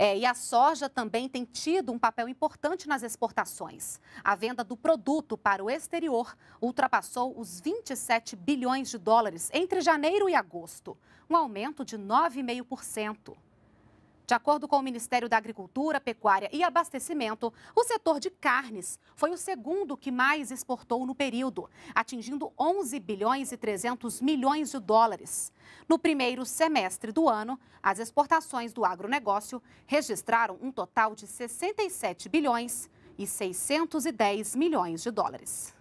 É, e a soja também tem tido um papel importante nas exportações. A venda do produto para o exterior ultrapassou os 27 bilhões de dólares entre janeiro e agosto, um aumento de 9,5%. De acordo com o Ministério da Agricultura, Pecuária e Abastecimento, o setor de carnes foi o segundo que mais exportou no período, atingindo 11 bilhões e 300 milhões de dólares. No primeiro semestre do ano, as exportações do agronegócio registraram um total de 67 bilhões e 610 milhões de dólares.